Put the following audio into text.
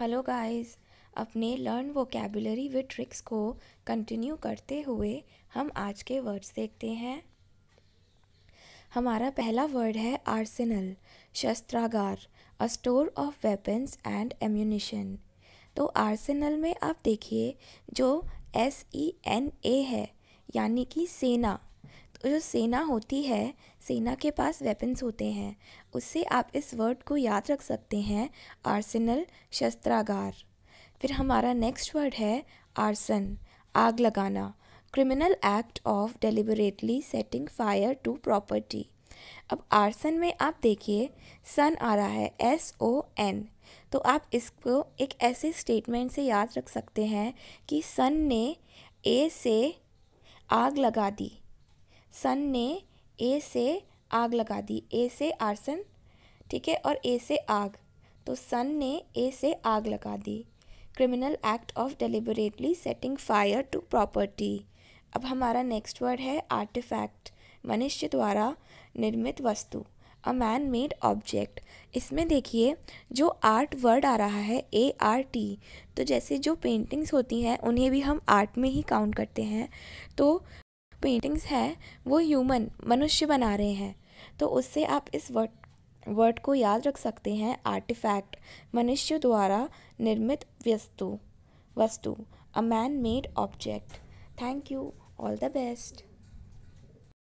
hello guys अपने learn vocabulary with tricks को continue करते हुए हम आज के वर्ड्स देखते हैं हमारा पहला वर्ड है आर्सेनल शस्त्रागार a store of weapons and ammunition तो आर्सेनल में आप देखिए जो एस ई एन ए है यानी कि सेना जो सेना होती है सेना के पास वेपन्स होते हैं उससे आप इस वर्ड को याद रख सकते हैं आर्सेनल शस्त्रागार फिर हमारा नेक्स्ट वर्ड है आर्सन आग लगाना criminal act of deliberately setting fire to property अब आर्सन में आप देखिए सन आ रहा है एस ओ एन तो आप इसको एक ऐसे स्टेटमेंट से याद रख सकते हैं कि सन ने ए से आग लगा दी सन ने ए से आग लगा दी ए से आर्सन ठीक है और ए से आग तो सन ने ए से आग लगा दी criminal act of deliberately setting fire to property अब हमारा नेक्स्ट वर्ड है आर्टिफैक्ट मनुष्य द्वारा निर्मित वस्तु अ मैन मेड ऑब्जेक्ट इसमें देखिए जो आर्ट वर्ड आ रहा है ए आर टी तो जैसे जो पेंटिंग्स होती हैं उन्हें भी हम आर्ट में ही काउंट करते हैं तो पेंटिंग्स है वो ह्यूमन मनुष्य बना रहे हैं तो उससे आप इस वर्ड वर्ड को याद रख सकते हैं आर्टिफैक्ट मनुष्य द्वारा निर्मित वस्तु वस्तु a man made object thank you all the best